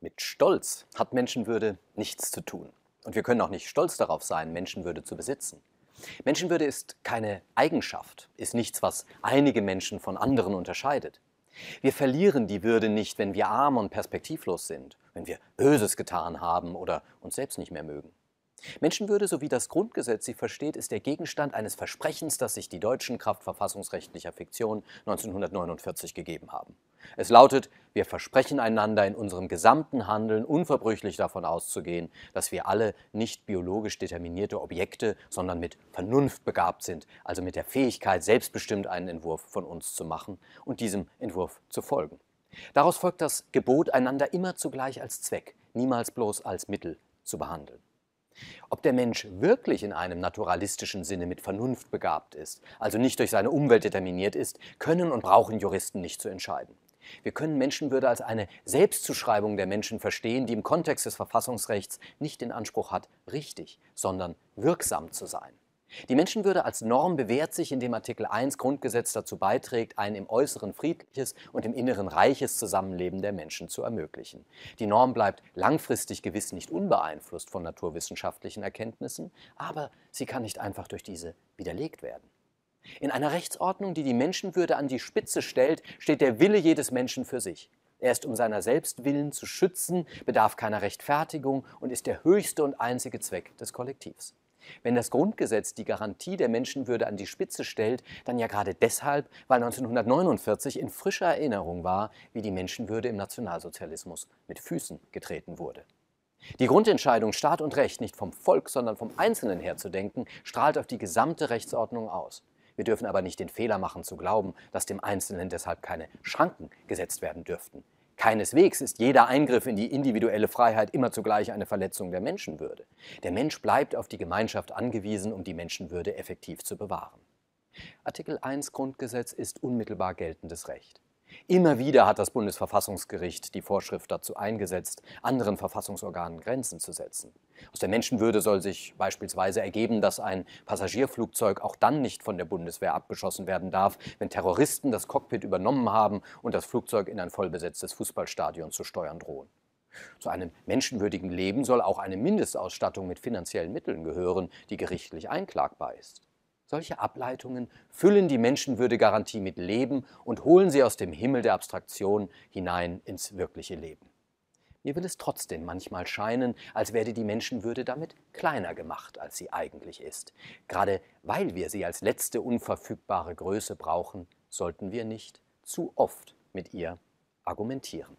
Mit Stolz hat Menschenwürde nichts zu tun. Und wir können auch nicht stolz darauf sein, Menschenwürde zu besitzen. Menschenwürde ist keine Eigenschaft, ist nichts, was einige Menschen von anderen unterscheidet. Wir verlieren die Würde nicht, wenn wir arm und perspektivlos sind, wenn wir Böses getan haben oder uns selbst nicht mehr mögen. Menschenwürde sowie das Grundgesetz sie versteht, ist der Gegenstand eines Versprechens, das sich die Deutschen Kraft verfassungsrechtlicher Fiktion 1949 gegeben haben. Es lautet, wir versprechen einander in unserem gesamten Handeln unverbrüchlich davon auszugehen, dass wir alle nicht biologisch determinierte Objekte, sondern mit Vernunft begabt sind, also mit der Fähigkeit, selbstbestimmt einen Entwurf von uns zu machen und diesem Entwurf zu folgen. Daraus folgt das Gebot, einander immer zugleich als Zweck, niemals bloß als Mittel zu behandeln. Ob der Mensch wirklich in einem naturalistischen Sinne mit Vernunft begabt ist, also nicht durch seine Umwelt determiniert ist, können und brauchen Juristen nicht zu entscheiden. Wir können Menschenwürde als eine Selbstzuschreibung der Menschen verstehen, die im Kontext des Verfassungsrechts nicht den Anspruch hat, richtig, sondern wirksam zu sein. Die Menschenwürde als Norm bewährt sich, indem Artikel 1 Grundgesetz dazu beiträgt, ein im Äußeren friedliches und im Inneren reiches Zusammenleben der Menschen zu ermöglichen. Die Norm bleibt langfristig gewiss nicht unbeeinflusst von naturwissenschaftlichen Erkenntnissen, aber sie kann nicht einfach durch diese widerlegt werden. In einer Rechtsordnung, die die Menschenwürde an die Spitze stellt, steht der Wille jedes Menschen für sich. Er ist um seiner selbst willen zu schützen, bedarf keiner Rechtfertigung und ist der höchste und einzige Zweck des Kollektivs. Wenn das Grundgesetz die Garantie der Menschenwürde an die Spitze stellt, dann ja gerade deshalb, weil 1949 in frischer Erinnerung war, wie die Menschenwürde im Nationalsozialismus mit Füßen getreten wurde. Die Grundentscheidung Staat und Recht nicht vom Volk, sondern vom Einzelnen herzudenken, strahlt auf die gesamte Rechtsordnung aus. Wir dürfen aber nicht den Fehler machen zu glauben, dass dem Einzelnen deshalb keine Schranken gesetzt werden dürften. Keineswegs ist jeder Eingriff in die individuelle Freiheit immer zugleich eine Verletzung der Menschenwürde. Der Mensch bleibt auf die Gemeinschaft angewiesen, um die Menschenwürde effektiv zu bewahren. Artikel 1 Grundgesetz ist unmittelbar geltendes Recht. Immer wieder hat das Bundesverfassungsgericht die Vorschrift dazu eingesetzt, anderen Verfassungsorganen Grenzen zu setzen. Aus der Menschenwürde soll sich beispielsweise ergeben, dass ein Passagierflugzeug auch dann nicht von der Bundeswehr abgeschossen werden darf, wenn Terroristen das Cockpit übernommen haben und das Flugzeug in ein vollbesetztes Fußballstadion zu steuern drohen. Zu einem menschenwürdigen Leben soll auch eine Mindestausstattung mit finanziellen Mitteln gehören, die gerichtlich einklagbar ist. Solche Ableitungen füllen die Menschenwürdegarantie mit Leben und holen sie aus dem Himmel der Abstraktion hinein ins wirkliche Leben. Mir will es trotzdem manchmal scheinen, als werde die Menschenwürde damit kleiner gemacht, als sie eigentlich ist. Gerade weil wir sie als letzte unverfügbare Größe brauchen, sollten wir nicht zu oft mit ihr argumentieren.